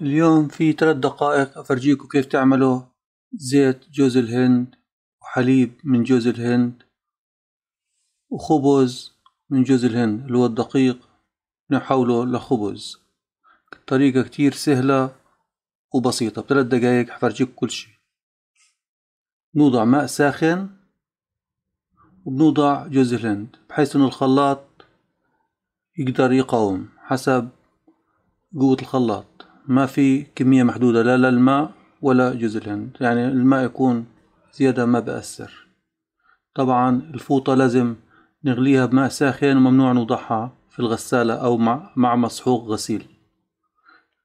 اليوم في ثلاث دقائق أفرجيكم كيف تعملوا زيت جوز الهند وحليب من جوز الهند وخبز من جوز الهند اللي هو الدقيق نحوله لخبز الطريقة كتير سهلة وبسيطة بثلاث دقايق حفرجيك كل شي نوضع ماء ساخن وبنوضع جوز الهند بحيث انه الخلاط يقدر يقاوم حسب قوة الخلاط ما في كمية محدودة لا للماء ولا جزء الهند يعني الماء يكون زيادة ما بأثر طبعا الفوطة لازم نغليها بماء ساخن وممنوع نوضعها في الغسالة أو مع, مع مسحوق غسيل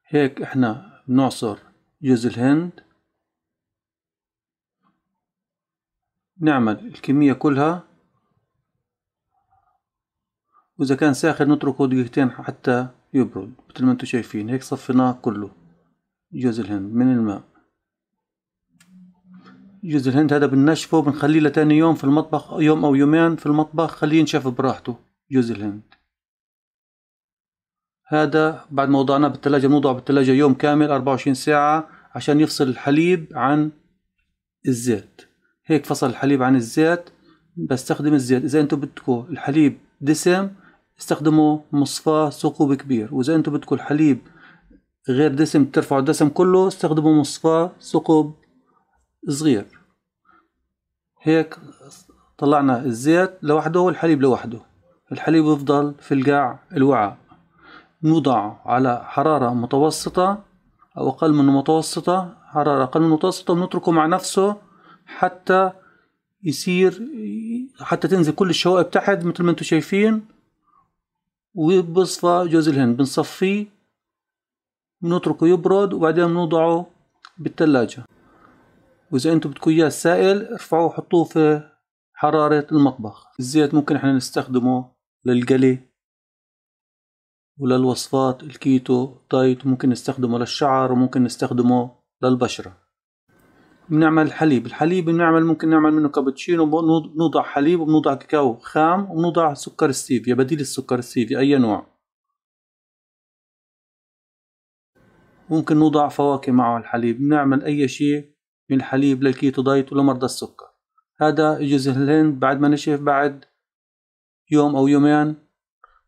هيك احنا بنعصر جزء الهند نعمل الكمية كلها واذا كان ساخن نتركه دقيقتين حتى يبرد مثل ما انتم شايفين هيك صفيناه كله جوز الهند من الماء جوز الهند هذا بنشفه بنخليه لتاني يوم في المطبخ يوم او يومين في المطبخ خليه ينشف براحته جوز الهند هذا بعد ما وضعناه بالثلاجة بنوضعه بالثلاجة يوم كامل 24 ساعة عشان يفصل الحليب عن الزيت هيك فصل الحليب عن الزيت بستخدم الزيت إذا أنتم بدكم الحليب دسم استخدموا مصفاه ثقوب كبير واذا انتم بدكم الحليب غير دسم ترفعوا الدسم كله استخدموا مصفاه ثقوب صغير هيك طلعنا الزيت لوحده والحليب لوحده الحليب يفضل في القاع الوعاء نوضع على حرارة متوسطة أو أقل من المتوسطة حرارة أقل من المتوسطة ونتركه مع نفسه حتى يصير حتى تنزل كل الشوائب تحت مثل ما انتم شايفين وبصفى جوز الهند بنصفيه بنتركه يبرد وبعدين بنوضعه بالتلاجة وإذا أنتو بدكم إياه سائل ارفعوه وحطوه في حرارة المطبخ الزيت ممكن احنا نستخدمه للقلي وللوصفات الكيتو دايت ممكن نستخدمه للشعر وممكن نستخدمه للبشرة بنعمل حليب الحليب بنعمل ممكن نعمل منه كابتشينو بنوضع حليب وبنوضع كاكاو خام وبنوضع سكر ستيفيا بديل السكر ستيفيا اي نوع ممكن نوضع فواكه معه الحليب بنعمل اي شيء من الحليب للكيتو دايت ولمرضى السكر هذا يجوز الهند بعد ما نشف بعد يوم او يومين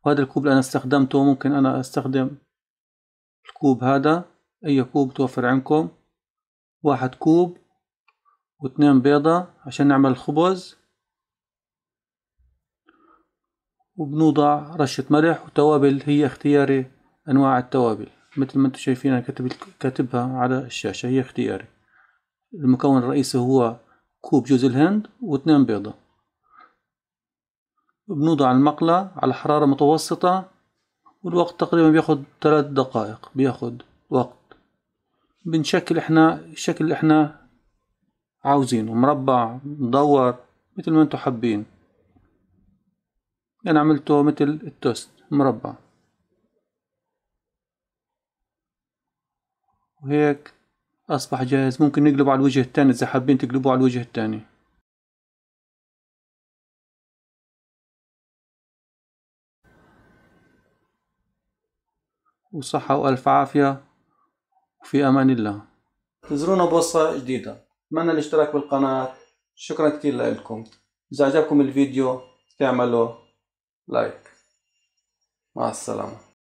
وهذا الكوب اللي انا استخدمته ممكن انا استخدم الكوب هذا اي كوب توفر عندكم واحد كوب واثنين بيضة عشان نعمل الخبز وبنوضع رشة ملح وتوابل هي اختياري أنواع التوابل مثل ما انتم شايفين أنا كاتب كاتبها على الشاشة هي اختياري المكون الرئيسي هو كوب جوز الهند واثنين بيضة بنوضع المقلة على حرارة متوسطة والوقت تقريبا بياخد ثلاث دقائق بياخد وقت بنشكل احنا الشكل اللي احنا عاوزين مربع مدور مثل ما انتو حابين انا عملته مثل التوست مربع وهيك اصبح جاهز ممكن نقلب على الوجه التاني اذا حابين تقلبوا على الوجه التاني وصحة وألف عافية وفي أمان الله تزرونا بوصة جديدة اتمنى الاشتراك بالقناة شكرا كتير لكم اذا عجبكم الفيديو تعملوا لايك مع السلامة